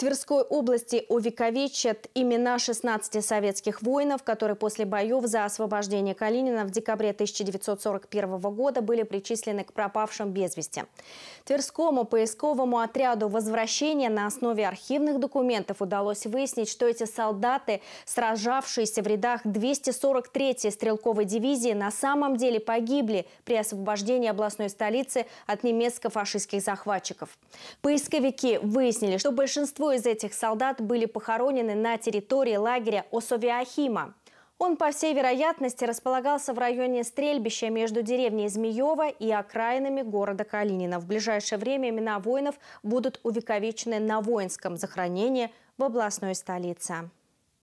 Тверской области увековечат имена 16 советских воинов, которые после боев за освобождение Калинина в декабре 1941 года были причислены к пропавшим без вести. Тверскому поисковому отряду возвращения на основе архивных документов удалось выяснить, что эти солдаты, сражавшиеся в рядах 243-й стрелковой дивизии, на самом деле погибли при освобождении областной столицы от немецко-фашистских захватчиков. Поисковики выяснили, что большинство из этих солдат были похоронены на территории лагеря Осовиахима. Он, по всей вероятности, располагался в районе стрельбища между деревней Змеева и окраинами города Калинина. В ближайшее время имена воинов будут увековечены на воинском захоронении в областной столице.